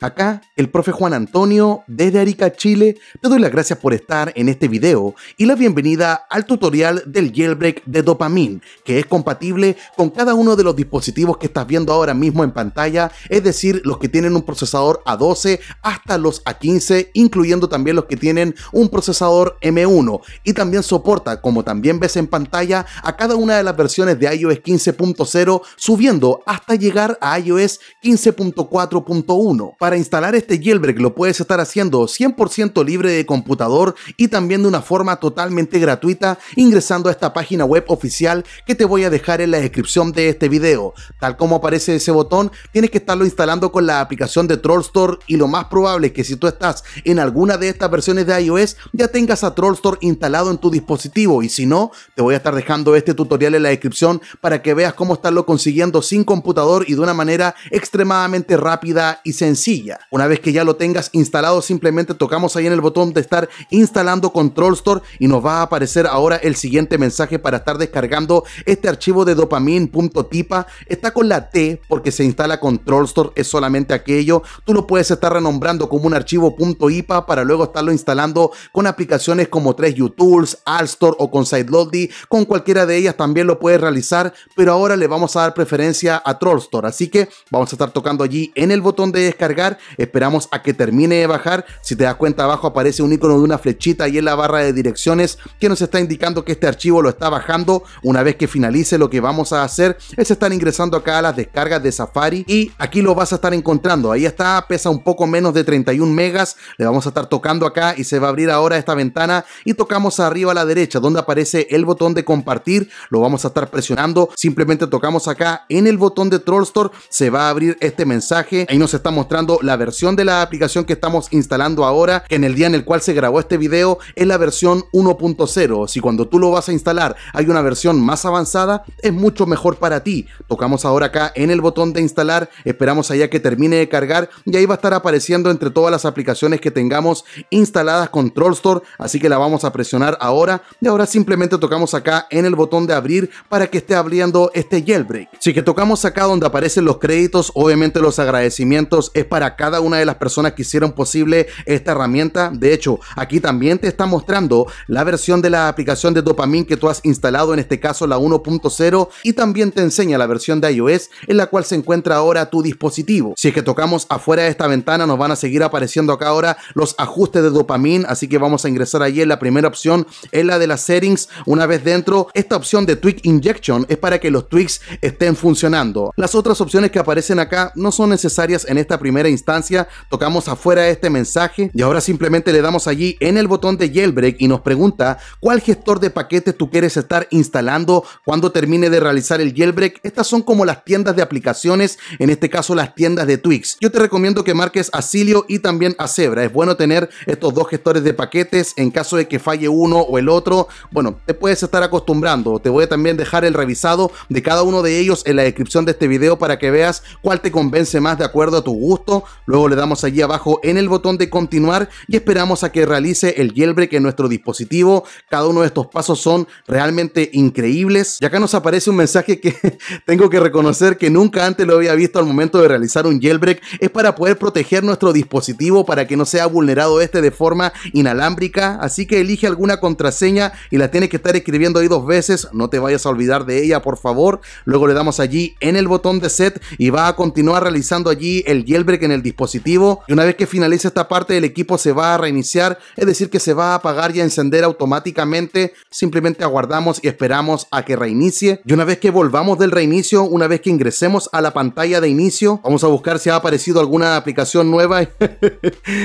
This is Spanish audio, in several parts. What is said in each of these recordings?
Acá, el profe Juan Antonio, desde Arica, Chile, te doy las gracias por estar en este video y la bienvenida al tutorial del jailbreak de Dopamine, que es compatible con cada uno de los dispositivos que estás viendo ahora mismo en pantalla, es decir, los que tienen un procesador A12 hasta los A15, incluyendo también los que tienen un procesador M1, y también soporta, como también ves en pantalla, a cada una de las versiones de iOS 15.0, subiendo hasta llegar a iOS 15.4.1 para instalar este jailbreak lo puedes estar haciendo 100% libre de computador y también de una forma totalmente gratuita ingresando a esta página web oficial que te voy a dejar en la descripción de este video. Tal como aparece ese botón, tienes que estarlo instalando con la aplicación de Troll Store y lo más probable es que si tú estás en alguna de estas versiones de iOS ya tengas a Troll Store instalado en tu dispositivo y si no, te voy a estar dejando este tutorial en la descripción para que veas cómo estarlo consiguiendo sin computador y de una manera extremadamente rápida y sencilla. Una vez que ya lo tengas instalado, simplemente tocamos ahí en el botón de estar instalando Control Store y nos va a aparecer ahora el siguiente mensaje para estar descargando este archivo de dopamin.tipa. Está con la T porque se instala Control Store, es solamente aquello. Tú lo puedes estar renombrando como un archivo .ipa para luego estarlo instalando con aplicaciones como 3utools, store o con SideLoady Con cualquiera de ellas también lo puedes realizar, pero ahora le vamos a dar preferencia a Store. Así que vamos a estar tocando allí en el botón de descargar esperamos a que termine de bajar, si te das cuenta abajo aparece un icono de una flechita y en la barra de direcciones que nos está indicando que este archivo lo está bajando, una vez que finalice lo que vamos a hacer es estar ingresando acá a las descargas de Safari y aquí lo vas a estar encontrando, ahí está, pesa un poco menos de 31 megas, le vamos a estar tocando acá y se va a abrir ahora esta ventana y tocamos arriba a la derecha donde aparece el botón de compartir, lo vamos a estar presionando, simplemente tocamos acá en el botón de Troll Store, se va a abrir este mensaje, ahí nos está mostrando la versión de la aplicación que estamos instalando ahora, que en el día en el cual se grabó este video, es la versión 1.0. Si cuando tú lo vas a instalar hay una versión más avanzada, es mucho mejor para ti. Tocamos ahora acá en el botón de instalar, esperamos allá que termine de cargar y ahí va a estar apareciendo entre todas las aplicaciones que tengamos instaladas con Store, así que la vamos a presionar ahora y ahora simplemente tocamos acá en el botón de abrir para que esté abriendo este jailbreak. Si que tocamos acá donde aparecen los créditos, obviamente los agradecimientos es para cada una de las personas que hicieron posible esta herramienta. De hecho, aquí también te está mostrando la versión de la aplicación de Dopamin que tú has instalado, en este caso la 1.0, y también te enseña la versión de iOS en la cual se encuentra ahora tu dispositivo. Si es que tocamos afuera de esta ventana, nos van a seguir apareciendo acá ahora los ajustes de Dopamin. así que vamos a ingresar allí en la primera opción, en la de las settings. Una vez dentro, esta opción de Tweak Injection es para que los tweaks estén funcionando. Las otras opciones que aparecen acá no son necesarias en esta primera instancia instancia tocamos afuera este mensaje y ahora simplemente le damos allí en el botón de jailbreak y nos pregunta cuál gestor de paquetes tú quieres estar instalando cuando termine de realizar el jailbreak. Estas son como las tiendas de aplicaciones, en este caso las tiendas de Twix. Yo te recomiendo que marques Asilio y también a Zebra. Es bueno tener estos dos gestores de paquetes en caso de que falle uno o el otro. Bueno, te puedes estar acostumbrando. Te voy a también dejar el revisado de cada uno de ellos en la descripción de este video para que veas cuál te convence más de acuerdo a tu gusto luego le damos allí abajo en el botón de continuar y esperamos a que realice el jailbreak en nuestro dispositivo. Cada uno de estos pasos son realmente increíbles. Y acá nos aparece un mensaje que tengo que reconocer que nunca antes lo había visto al momento de realizar un jailbreak. Es para poder proteger nuestro dispositivo para que no sea vulnerado este de forma inalámbrica. Así que elige alguna contraseña y la tienes que estar escribiendo ahí dos veces. No te vayas a olvidar de ella, por favor. Luego le damos allí en el botón de set y va a continuar realizando allí el jailbreak en el el dispositivo y una vez que finalice esta parte el equipo se va a reiniciar, es decir que se va a apagar y a encender automáticamente, simplemente aguardamos y esperamos a que reinicie y una vez que volvamos del reinicio, una vez que ingresemos a la pantalla de inicio, vamos a buscar si ha aparecido alguna aplicación nueva,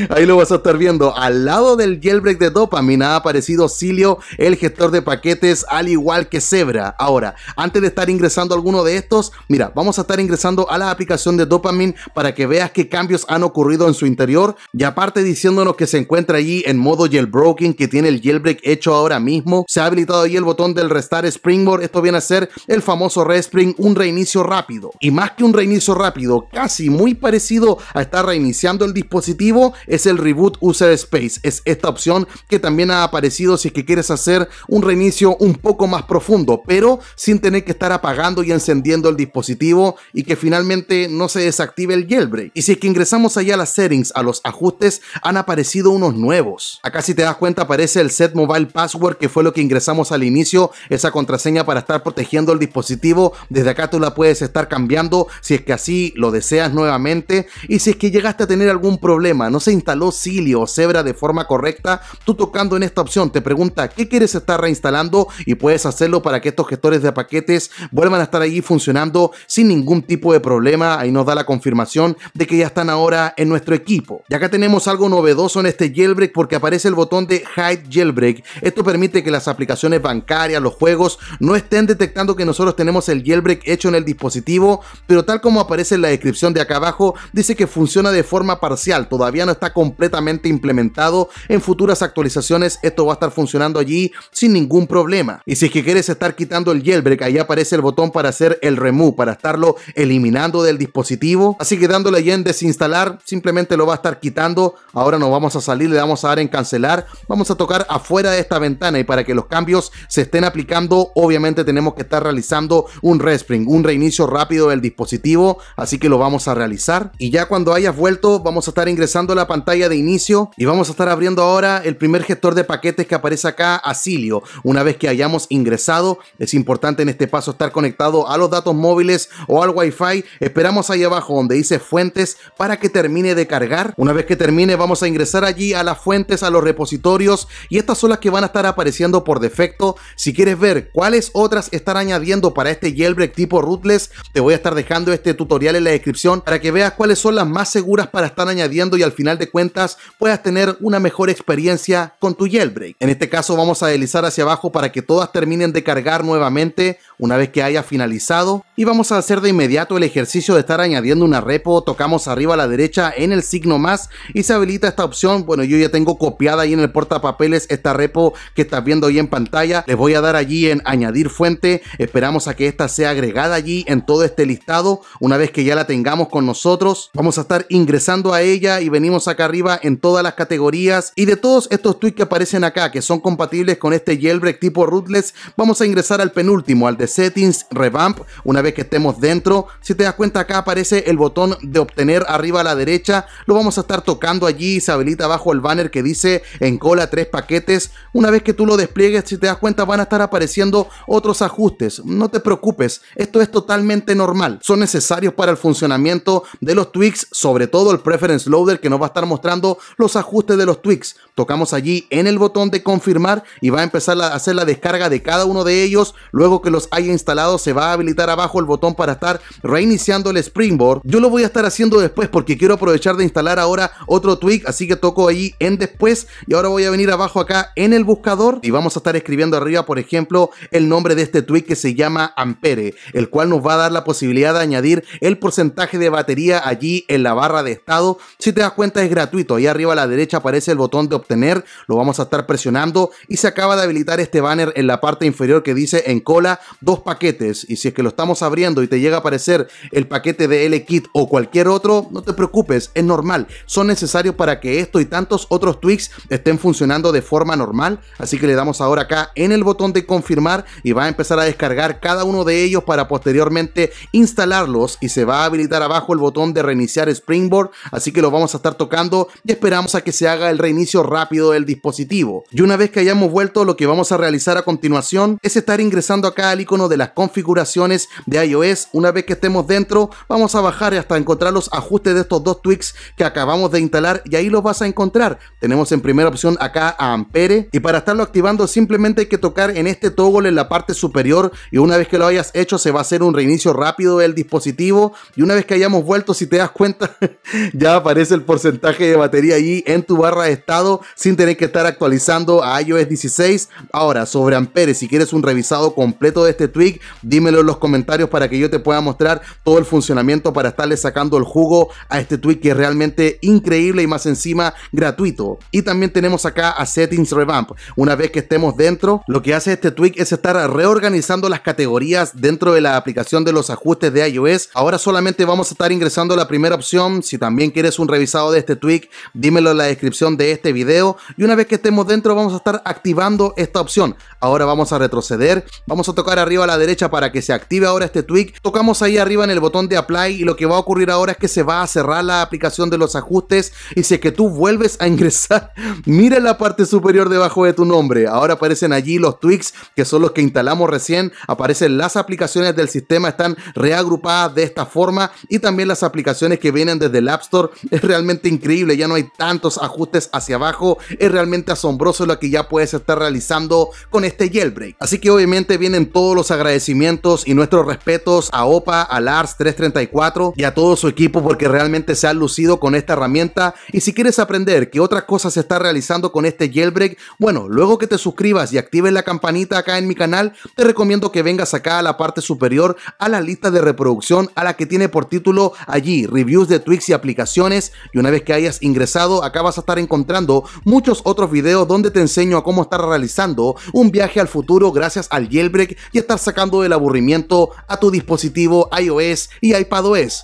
ahí lo vas a estar viendo, al lado del jailbreak de Dopamine ha aparecido Silio, el gestor de paquetes, al igual que Zebra. Ahora, antes de estar ingresando alguno de estos, mira, vamos a estar ingresando a la aplicación de dopamine para que veas que cambios han ocurrido en su interior y aparte diciéndonos que se encuentra allí en modo jailbroken que tiene el jailbreak hecho ahora mismo. Se ha habilitado ahí el botón del restar Springboard. Esto viene a ser el famoso Respring, un reinicio rápido. Y más que un reinicio rápido, casi muy parecido a estar reiniciando el dispositivo, es el Reboot User Space. Es esta opción que también ha aparecido si es que quieres hacer un reinicio un poco más profundo, pero sin tener que estar apagando y encendiendo el dispositivo y que finalmente no se desactive el jailbreak. Y si que ingresamos allá a las settings, a los ajustes, han aparecido unos nuevos. Acá si te das cuenta aparece el set mobile password que fue lo que ingresamos al inicio, esa contraseña para estar protegiendo el dispositivo. Desde acá tú la puedes estar cambiando si es que así lo deseas nuevamente. Y si es que llegaste a tener algún problema, no se instaló Cilio o Zebra de forma correcta, tú tocando en esta opción te pregunta qué quieres estar reinstalando y puedes hacerlo para que estos gestores de paquetes vuelvan a estar allí funcionando sin ningún tipo de problema. Ahí nos da la confirmación de que ya están ahora en nuestro equipo. Y acá tenemos algo novedoso en este jailbreak porque aparece el botón de Hide Jailbreak. Esto permite que las aplicaciones bancarias, los juegos, no estén detectando que nosotros tenemos el jailbreak hecho en el dispositivo, pero tal como aparece en la descripción de acá abajo, dice que funciona de forma parcial, todavía no está completamente implementado. En futuras actualizaciones esto va a estar funcionando allí sin ningún problema. Y si es que quieres estar quitando el jailbreak, ahí aparece el botón para hacer el remove, para estarlo eliminando del dispositivo. Así que dándole ahí en Instalar, simplemente lo va a estar quitando. Ahora nos vamos a salir, le vamos a dar en cancelar. Vamos a tocar afuera de esta ventana y para que los cambios se estén aplicando, obviamente tenemos que estar realizando un respring, un reinicio rápido del dispositivo. Así que lo vamos a realizar. Y ya cuando hayas vuelto, vamos a estar ingresando a la pantalla de inicio y vamos a estar abriendo ahora el primer gestor de paquetes que aparece acá, Asilio. Una vez que hayamos ingresado, es importante en este paso estar conectado a los datos móviles o al Wi-Fi. Esperamos ahí abajo donde dice fuentes para que termine de cargar. Una vez que termine vamos a ingresar allí a las fuentes, a los repositorios y estas son las que van a estar apareciendo por defecto. Si quieres ver cuáles otras están añadiendo para este jailbreak tipo rootless, te voy a estar dejando este tutorial en la descripción para que veas cuáles son las más seguras para estar añadiendo y al final de cuentas puedas tener una mejor experiencia con tu jailbreak. En este caso vamos a deslizar hacia abajo para que todas terminen de cargar nuevamente una vez que haya finalizado y vamos a hacer de inmediato el ejercicio de estar añadiendo una repo, tocamos arriba a la derecha en el signo más y se habilita esta opción. Bueno, yo ya tengo copiada ahí en el portapapeles esta repo que estás viendo ahí en pantalla. Les voy a dar allí en añadir fuente. Esperamos a que esta sea agregada allí en todo este listado. Una vez que ya la tengamos con nosotros, vamos a estar ingresando a ella y venimos acá arriba en todas las categorías y de todos estos tweets que aparecen acá que son compatibles con este jailbreak tipo rootless, vamos a ingresar al penúltimo, al de settings revamp. Una vez que estemos dentro, si te das cuenta acá aparece el botón de obtener arriba a la derecha, lo vamos a estar tocando allí se habilita abajo el banner que dice en cola tres paquetes. Una vez que tú lo despliegues, si te das cuenta, van a estar apareciendo otros ajustes. No te preocupes, esto es totalmente normal. Son necesarios para el funcionamiento de los tweaks, sobre todo el preference loader que nos va a estar mostrando los ajustes de los tweaks. Tocamos allí en el botón de confirmar y va a empezar a hacer la descarga de cada uno de ellos. Luego que los haya instalado, se va a habilitar abajo el botón para estar reiniciando el Springboard. Yo lo voy a estar haciendo después porque quiero aprovechar de instalar ahora otro tweak, así que toco ahí en después y ahora voy a venir abajo acá en el buscador y vamos a estar escribiendo arriba, por ejemplo, el nombre de este tweak que se llama Ampere, el cual nos va a dar la posibilidad de añadir el porcentaje de batería allí en la barra de estado. Si te das cuenta es gratuito, ahí arriba a la derecha aparece el botón de obtener, lo vamos a estar presionando y se acaba de habilitar este banner en la parte inferior que dice en cola dos paquetes y si es que lo estamos abriendo y te llega a aparecer el paquete de L-Kit o cualquier otro, no te preocupes, es normal. Son necesarios para que esto y tantos otros tweaks estén funcionando de forma normal. Así que le damos ahora acá en el botón de confirmar y va a empezar a descargar cada uno de ellos para posteriormente instalarlos y se va a habilitar abajo el botón de reiniciar Springboard. Así que lo vamos a estar tocando y esperamos a que se haga el reinicio rápido del dispositivo. Y una vez que hayamos vuelto, lo que vamos a realizar a continuación es estar ingresando acá al icono de las configuraciones de iOS. Una vez que estemos dentro, vamos a bajar hasta encontrar los ajustes de estos dos tweaks que acabamos de instalar y ahí los vas a encontrar. Tenemos en primera opción acá a Ampere y para estarlo activando simplemente hay que tocar en este toggle en la parte superior y una vez que lo hayas hecho se va a hacer un reinicio rápido del dispositivo y una vez que hayamos vuelto si te das cuenta ya aparece el porcentaje de batería allí en tu barra de estado sin tener que estar actualizando a iOS 16. Ahora sobre Ampere si quieres un revisado completo de este tweak dímelo en los comentarios para que yo te pueda mostrar todo el funcionamiento para estarle sacando el jugo a este tweak que es realmente increíble y más encima gratuito. Y también tenemos acá a Settings Revamp. Una vez que estemos dentro, lo que hace este tweak es estar reorganizando las categorías dentro de la aplicación de los ajustes de iOS. Ahora solamente vamos a estar ingresando la primera opción. Si también quieres un revisado de este tweak, dímelo en la descripción de este video. Y una vez que estemos dentro, vamos a estar activando esta opción. Ahora vamos a retroceder. Vamos a tocar arriba a la derecha para que se active ahora este tweak. Tocamos ahí arriba en el botón de apply y lo que va a ocurrir ahora es que se va cerrar la aplicación de los ajustes y si es que tú vuelves a ingresar, mira la parte superior debajo de tu nombre. Ahora aparecen allí los tweaks que son los que instalamos recién, aparecen las aplicaciones del sistema, están reagrupadas de esta forma y también las aplicaciones que vienen desde el App Store. Es realmente increíble, ya no hay tantos ajustes hacia abajo, es realmente asombroso lo que ya puedes estar realizando con este jailbreak. Así que obviamente vienen todos los agradecimientos y nuestros respetos a OPA, a Lars334 y a todo su equipo porque realmente se ha lucido con esta herramienta y si quieres aprender qué otras cosas se está realizando con este jailbreak, bueno, luego que te suscribas y actives la campanita acá en mi canal, te recomiendo que vengas acá a la parte superior a la lista de reproducción a la que tiene por título allí reviews de tweaks y aplicaciones y una vez que hayas ingresado acá vas a estar encontrando muchos otros videos donde te enseño a cómo estar realizando un viaje al futuro gracias al jailbreak y estar sacando el aburrimiento a tu dispositivo iOS y iPadOS.